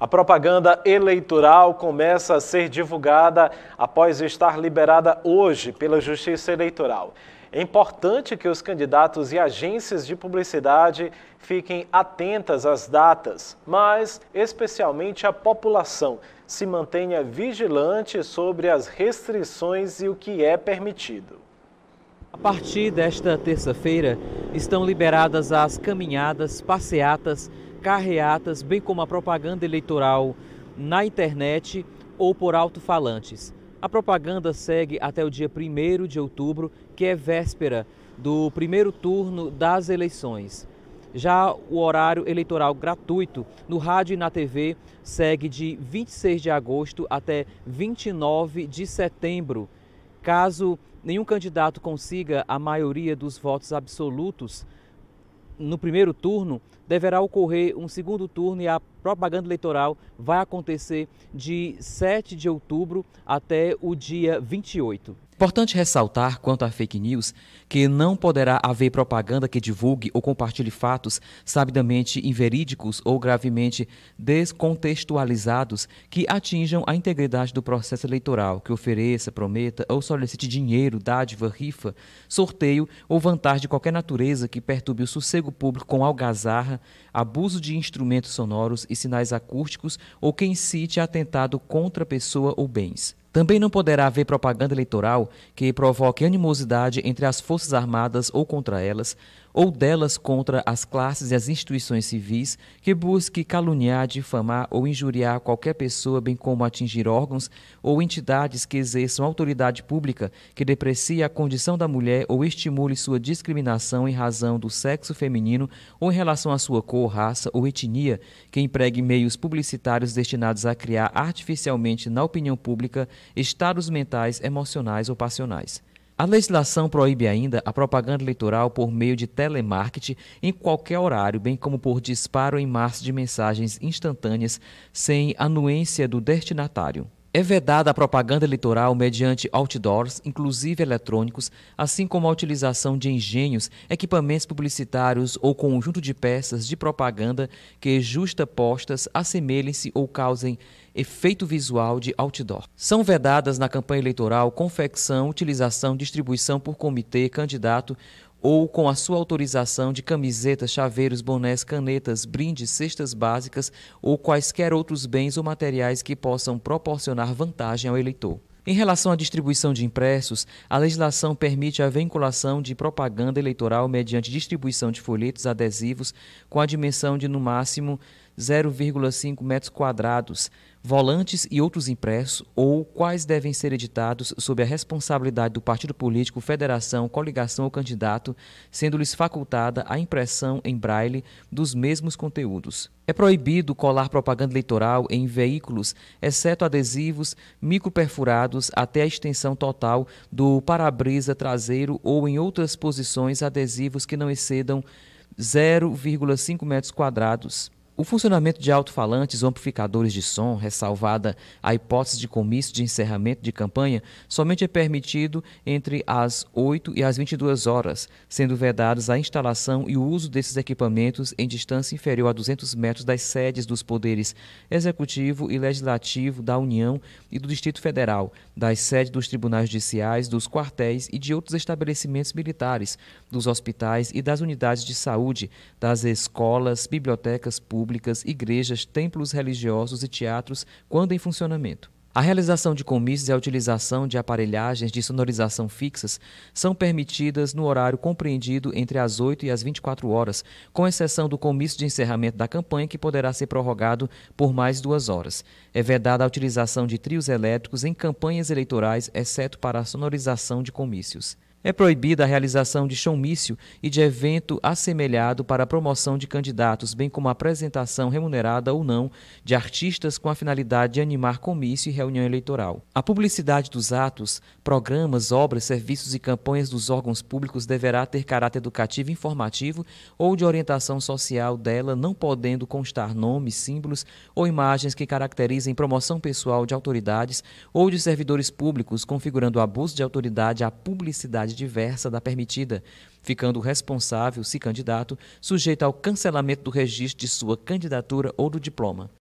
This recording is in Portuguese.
A propaganda eleitoral começa a ser divulgada após estar liberada hoje pela Justiça Eleitoral. É importante que os candidatos e agências de publicidade fiquem atentas às datas, mas especialmente a população se mantenha vigilante sobre as restrições e o que é permitido. A partir desta terça-feira, estão liberadas as caminhadas, passeatas carreatas, bem como a propaganda eleitoral na internet ou por alto-falantes. A propaganda segue até o dia 1 de outubro, que é véspera do primeiro turno das eleições. Já o horário eleitoral gratuito no rádio e na TV segue de 26 de agosto até 29 de setembro. Caso nenhum candidato consiga a maioria dos votos absolutos, no primeiro turno, deverá ocorrer um segundo turno e a propaganda eleitoral vai acontecer de 7 de outubro até o dia 28. Importante ressaltar, quanto à fake news, que não poderá haver propaganda que divulgue ou compartilhe fatos sabidamente inverídicos ou gravemente descontextualizados que atinjam a integridade do processo eleitoral, que ofereça, prometa ou solicite dinheiro, dádiva, rifa, sorteio ou vantagem de qualquer natureza que perturbe o sossego público com algazarra, abuso de instrumentos sonoros e sinais acústicos ou que incite atentado contra pessoa ou bens. Também não poderá haver propaganda eleitoral que provoque animosidade entre as Forças Armadas ou contra elas, ou delas contra as classes e as instituições civis que busque caluniar, difamar ou injuriar qualquer pessoa, bem como atingir órgãos ou entidades que exerçam autoridade pública que deprecie a condição da mulher ou estimule sua discriminação em razão do sexo feminino ou em relação à sua cor, raça ou etnia, que empregue meios publicitários destinados a criar artificialmente na opinião pública estados mentais, emocionais ou passionais. A legislação proíbe ainda a propaganda eleitoral por meio de telemarketing em qualquer horário, bem como por disparo em massa de mensagens instantâneas sem anuência do destinatário. É vedada a propaganda eleitoral mediante outdoors, inclusive eletrônicos, assim como a utilização de engenhos, equipamentos publicitários ou conjunto de peças de propaganda que, justapostas assemelhem-se ou causem efeito visual de outdoor. São vedadas na campanha eleitoral confecção, utilização, distribuição por comitê, candidato ou com a sua autorização de camisetas, chaveiros, bonés, canetas, brindes, cestas básicas ou quaisquer outros bens ou materiais que possam proporcionar vantagem ao eleitor. Em relação à distribuição de impressos, a legislação permite a vinculação de propaganda eleitoral mediante distribuição de folhetos adesivos com a dimensão de no máximo 0,5 metros quadrados, volantes e outros impressos, ou quais devem ser editados sob a responsabilidade do partido político, federação, coligação ou candidato, sendo-lhes facultada a impressão em braille dos mesmos conteúdos. É proibido colar propaganda eleitoral em veículos, exceto adesivos microperfurados até a extensão total do para-brisa traseiro ou em outras posições adesivos que não excedam 0,5 metros quadrados. O funcionamento de alto-falantes ou amplificadores de som, ressalvada a hipótese de comício de encerramento de campanha, somente é permitido entre as 8 e as 22 horas, sendo vedados a instalação e o uso desses equipamentos em distância inferior a 200 metros das sedes dos poderes executivo e legislativo da União e do Distrito Federal, das sedes dos tribunais judiciais, dos quartéis e de outros estabelecimentos militares, dos hospitais e das unidades de saúde, das escolas, bibliotecas públicas públicas, igrejas, templos religiosos e teatros quando em funcionamento. A realização de comícios e a utilização de aparelhagens de sonorização fixas são permitidas no horário compreendido entre as 8 e as 24 horas, com exceção do comício de encerramento da campanha, que poderá ser prorrogado por mais duas horas. É vedada a utilização de trios elétricos em campanhas eleitorais, exceto para a sonorização de comícios. É proibida a realização de showmício e de evento assemelhado para a promoção de candidatos, bem como a apresentação remunerada ou não de artistas com a finalidade de animar comício e reunião eleitoral. A publicidade dos atos, programas, obras, serviços e campanhas dos órgãos públicos deverá ter caráter educativo, informativo ou de orientação social dela, não podendo constar nomes, símbolos ou imagens que caracterizem promoção pessoal de autoridades ou de servidores públicos, configurando o abuso de autoridade à publicidade diversa da permitida, ficando o responsável, se candidato, sujeito ao cancelamento do registro de sua candidatura ou do diploma.